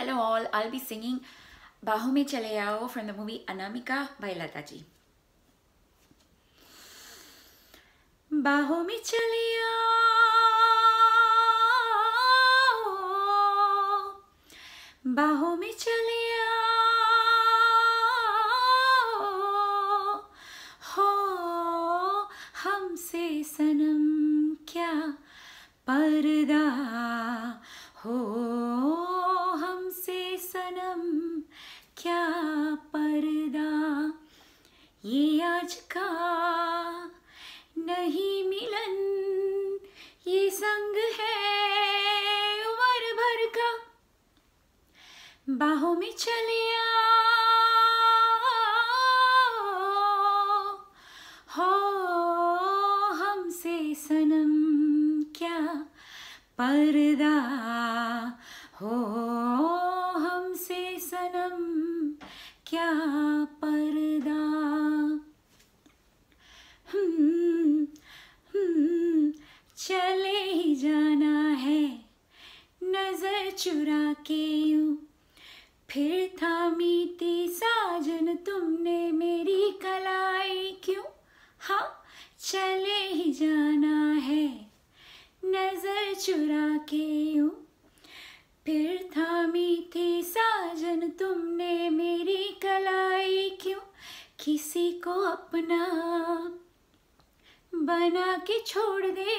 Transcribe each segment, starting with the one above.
Hello all, I'll be singing Bahu Me Chale Ao from the movie Anamika by Lata ji. बाहों में चले आओ बाहों में चले आओ हो हमसे सनम क्या पर्दा हो क्या पर्दा ये आज का नहीं मिलन ये संग है उम्र भर का बाहों में चलिया हो हमसे सनम क्या पर्दा हो क्या पर्दा हम हम्म, हम्म, चले ही जाना है नजर चुरा के यूं फिर थामी थी साजन तुमने मेरी कलाई क्यों हाँ चले ही जाना है नजर चुरा के यूं फिर थामी थी साजन तुमने मेरी किसी को अपना बना के छोड़ दे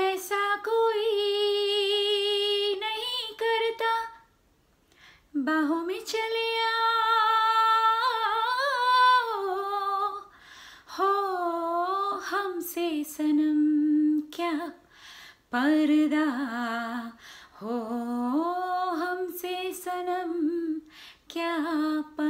ऐसा कोई नहीं करता बाहों में चले आओ हो हमसे सनम क्या पर्दा हो हमसे सनम क्या पर्दा